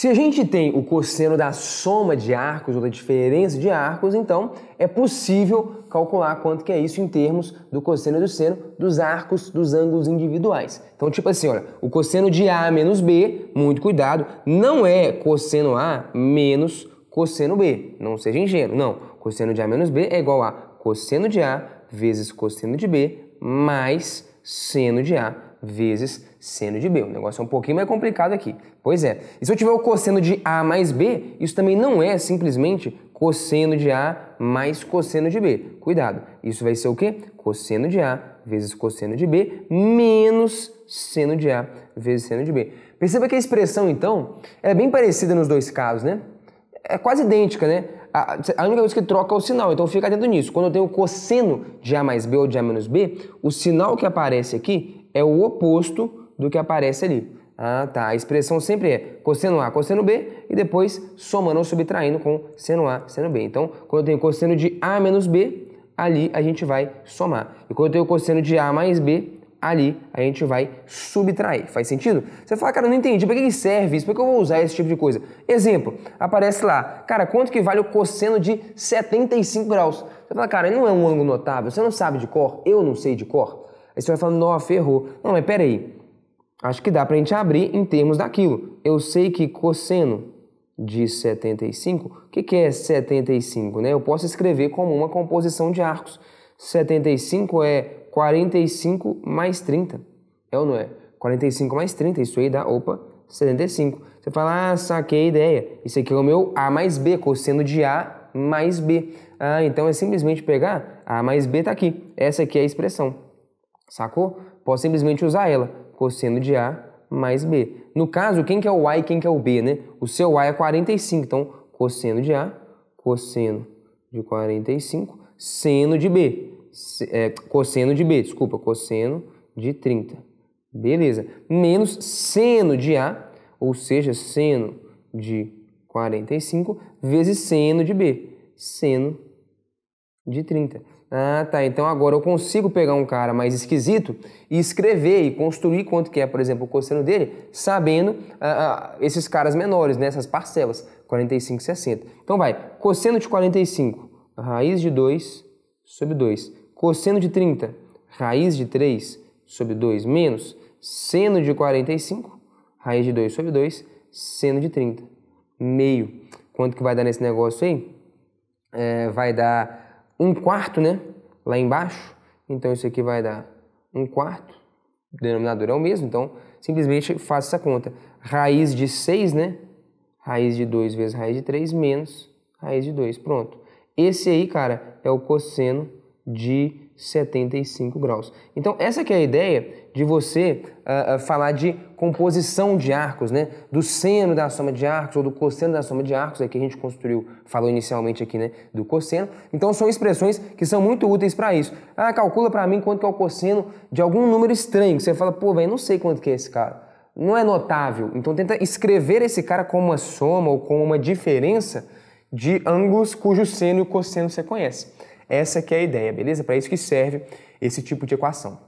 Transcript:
Se a gente tem o cosseno da soma de arcos ou da diferença de arcos, então é possível calcular quanto que é isso em termos do cosseno e do seno dos arcos dos ângulos individuais. Então, tipo assim, olha, o cosseno de A menos B, muito cuidado, não é cosseno A menos cosseno B. Não seja ingênuo, não. Cosseno de A menos B é igual a cosseno de A vezes cosseno de B mais seno de A vezes seno de B. O negócio é um pouquinho mais complicado aqui. Pois é. E se eu tiver o cosseno de A mais B, isso também não é simplesmente cosseno de A mais cosseno de B. Cuidado. Isso vai ser o quê? Cosseno de A vezes cosseno de B menos seno de A vezes seno de B. Perceba que a expressão, então, é bem parecida nos dois casos, né? É quase idêntica, né? a única coisa que troca é o sinal, então fica atento nisso. Quando eu tenho o cosseno de A mais B ou de A menos B, o sinal que aparece aqui é o oposto do que aparece ali. Ah, tá. A expressão sempre é cosseno A, cosseno B e depois somando ou subtraindo com seno A, seno B. Então, quando eu tenho cosseno de A menos B, ali a gente vai somar. E quando eu tenho cosseno de A mais B, ali a gente vai subtrair. Faz sentido? Você fala, cara, eu não entendi, para que serve isso? Por que eu vou usar esse tipo de coisa? Exemplo, aparece lá, cara, quanto que vale o cosseno de 75 graus? Você fala, cara, não é um ângulo notável, você não sabe de cor, eu não sei de cor. Aí você vai falando, nossa, ferrou. Não, mas peraí. Acho que dá para a gente abrir em termos daquilo. Eu sei que cosseno de 75, o que, que é 75? Né? Eu posso escrever como uma composição de arcos. 75 é 45 mais 30. É ou não é? 45 mais 30, isso aí dá, opa, 75. Você fala, ah, saquei a ideia. Isso aqui é o meu A mais B, cosseno de A mais B. Ah, então é simplesmente pegar A mais B está aqui. Essa aqui é a expressão. Sacou? Posso simplesmente usar ela, cosseno de A mais B. No caso, quem que é o A e quem que é o B, né? O seu A é 45, então cosseno de A, cosseno de 45, seno de B, é, cosseno de B, desculpa, cosseno de 30. Beleza. Menos seno de A, ou seja, seno de 45 vezes seno de B, seno de 30. Ah, tá. Então agora eu consigo pegar um cara mais esquisito e escrever e construir quanto que é, por exemplo, o cosseno dele, sabendo ah, ah, esses caras menores, né? essas parcelas, 45, 60. Então vai, cosseno de 45, raiz de 2 sobre 2. Cosseno de 30, raiz de 3 sobre 2 menos seno de 45, raiz de 2 sobre 2, seno de 30, meio. Quanto que vai dar nesse negócio aí? É, vai dar um quarto, né? Lá embaixo. Então isso aqui vai dar um quarto. O denominador é o mesmo, então simplesmente faço essa conta. Raiz de 6, né? Raiz de 2 vezes raiz de 3 menos raiz de 2. Pronto. Esse aí, cara, é o cosseno de 75 graus. Então essa que é a ideia de você uh, uh, falar de composição de arcos, né? Do seno da soma de arcos ou do cosseno da soma de arcos, é que a gente construiu, falou inicialmente aqui, né? Do cosseno. Então são expressões que são muito úteis para isso. Ah, calcula para mim quanto que é o cosseno de algum número estranho. você fala, pô, velho, não sei quanto que é esse cara. Não é notável. Então tenta escrever esse cara como uma soma ou como uma diferença de ângulos cujo seno e cosseno você conhece. Essa que é a ideia, beleza? Para isso que serve esse tipo de equação.